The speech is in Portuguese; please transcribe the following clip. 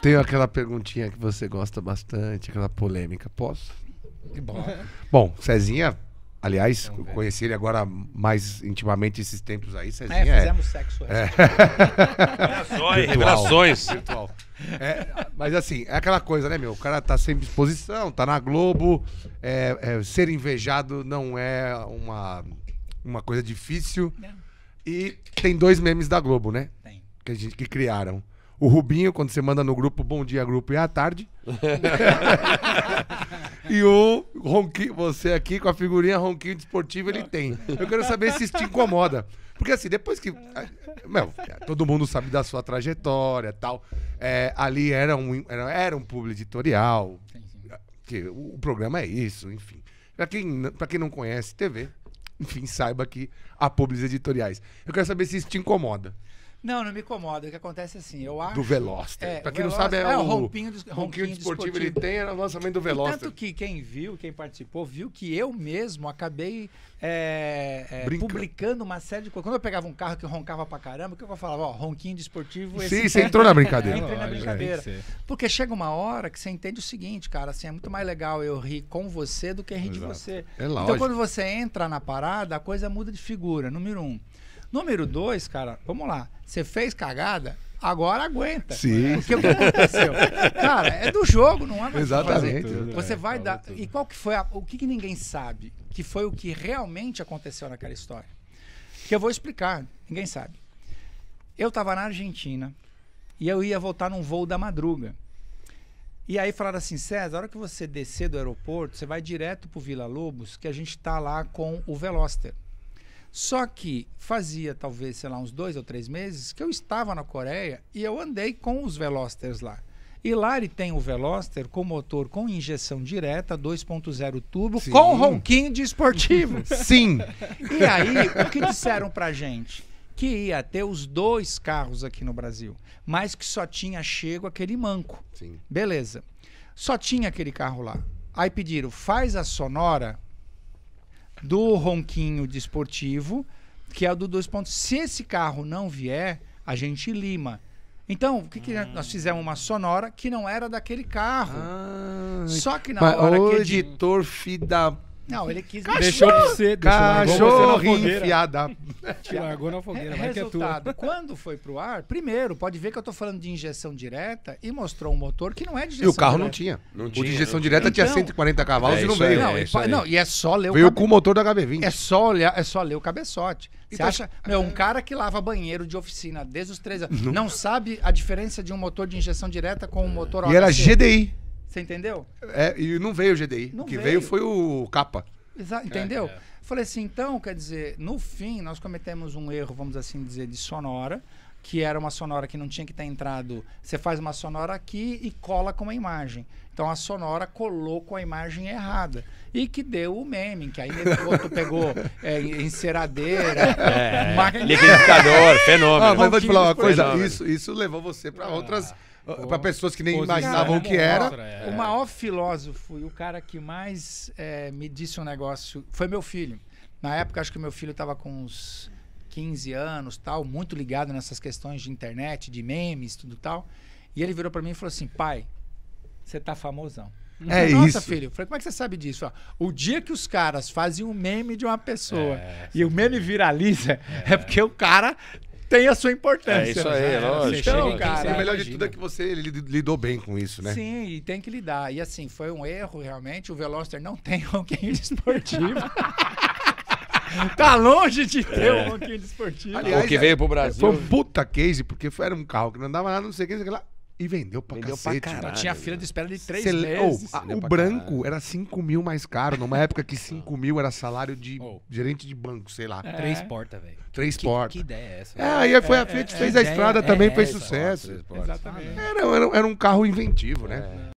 Tenho aquela perguntinha que você gosta bastante, aquela polêmica. Posso? Que bom. Bom, Cezinha, aliás, então, conheci ele agora mais intimamente esses tempos aí. É, Cezinha é, fizemos é... sexo. É. é. Revelações. Virtual. É, mas assim, é aquela coisa, né, meu? O cara tá sempre exposição, tá na Globo. É, é, ser invejado não é uma, uma coisa difícil. É. E tem dois memes da Globo, né? Tem que, a gente, que criaram. O Rubinho, quando você manda no grupo Bom Dia Grupo e é à tarde. e o Ronquinho, você aqui com a figurinha Ronquinho Desportivo, ele tem. Eu quero saber se isso te incomoda. Porque assim, depois que. Ah, meu, todo mundo sabe da sua trajetória tal. É, ali era um, era, era um público editorial. Sim, sim. Que, o, o programa é isso, enfim. Pra quem, pra quem não conhece TV, enfim, saiba que há públicos editoriais. Eu quero saber se isso te incomoda. Não, não me incomoda. O que acontece é assim, eu acho... Do Veloster. É, pra quem Veloster, não sabe, é, é o ronquinho desportivo rompinho, desportivo. Ele tem é o lançamento do Veloster. E tanto que quem viu, quem participou, viu que eu mesmo acabei é, é publicando uma série de coisas. Quando eu pegava um carro que roncava pra caramba, o que eu falava? Ó, ronquinho desportivo... Sim, você entrou na brincadeira. entrei na brincadeira. Porque chega uma hora que você entende o seguinte, cara, assim, é muito mais legal eu rir com você do que rir Exato. de você. É então, lógico. Então quando você entra na parada, a coisa muda de figura, número um. Número dois, cara, vamos lá. Você fez cagada, agora aguenta. Sim. Porque o que aconteceu? cara, é do jogo, não é mais Exatamente. Fazer. Você vai é, dar. Tudo. E qual que foi a... o que, que ninguém sabe? Que foi o que realmente aconteceu naquela história. Que eu vou explicar, ninguém sabe. Eu tava na Argentina e eu ia voltar num voo da madruga. E aí falaram assim, César, a hora que você descer do aeroporto, você vai direto pro Vila Lobos, que a gente tá lá com o Veloster, só que fazia talvez, sei lá, uns dois ou três meses que eu estava na Coreia e eu andei com os Velosters lá. E lá ele tem o Veloster com motor com injeção direta, 2.0 turbo, Sim. com ronquinho de esportivo. Sim. E aí, o que disseram pra gente? Que ia ter os dois carros aqui no Brasil, mas que só tinha chego aquele manco. Sim. Beleza. Só tinha aquele carro lá. Aí pediram, faz a sonora do ronquinho desportivo, de que é o do pontos. Se esse carro não vier, a gente lima. Então, o que, que hum. nós fizemos? Uma sonora que não era daquele carro. Ah, Só que na hora que o que editor, fida... Não, ele quis... Cachorro! Deixou de ser. Cachorro fogueira. enfiada. Te largou na fogueira, vai que é tua. quando foi pro ar, primeiro, pode ver que eu tô falando de injeção direta e mostrou um motor que não é de E o carro não tinha. Não o tinha, de injeção não direta tinha. tinha Então- 140 cavalos É e não aí, veio. Não, é e, aí. não, e é só ler o veio com o motor da HB20. É só, olhar, é só ler o cabeçote. Você Então, acha. Meu, um cara que lava banheiro de oficina desde os três anos. Não sabe a diferença de um motor de injeção direta com um motor E era GDI. Você entendeu? É, e não veio o GDI. Não o que veio. veio foi o capa. Exa é, entendeu? É, é. Falei assim, então, quer dizer, no fim, nós cometemos um erro, vamos assim dizer, de sonora que era uma sonora que não tinha que ter entrado, você faz uma sonora aqui e cola com uma imagem. Então a sonora colou com a imagem errada. E que deu o meme, que aí outro pegou é, enceradeira, é, ma... liquidificador, fenômeno. Ah, mas vou te falar uma coisa, isso, isso levou você para ah, outras. Para pessoas que nem imaginavam o que era. É. O maior filósofo e o cara que mais é, me disse um negócio foi meu filho. Na época, acho que meu filho estava com uns 15 anos, tal, muito ligado nessas questões de internet, de memes, tudo tal. E ele virou para mim e falou assim: "Pai, você tá famosão". É Nossa, isso. filho. Eu falei, como é que você sabe disso? Ó, o dia que os caras fazem um meme de uma pessoa é, e o meme viraliza, é. é porque o cara tem a sua importância. É isso aí, é lógico. Então, cara, o melhor de tudo é que você lidou bem com isso, né? Sim, e tem que lidar. E assim, foi um erro realmente. O Veloster não tem um esportivo. tá longe de ter é. um banquinho desportivo. Aliás, o que veio pro Brasil. Foi um puta case, porque era um carro que não andava nada, não sei o que, sei lá. E vendeu pra vendeu cacete. Pra caralho, tinha né? fila de espera de três Cê, meses. Oh, a, o branco caralho. era 5 mil mais caro, numa época que 5 mil era salário de oh. gerente de banco, sei lá. É. Três portas, velho. Três portas. Que ideia é essa? É, aí é, é, é, é, foi a Fiat é, fez a estrada também, fez sucesso. Exatamente. Era, era, era, um carro inventivo, né?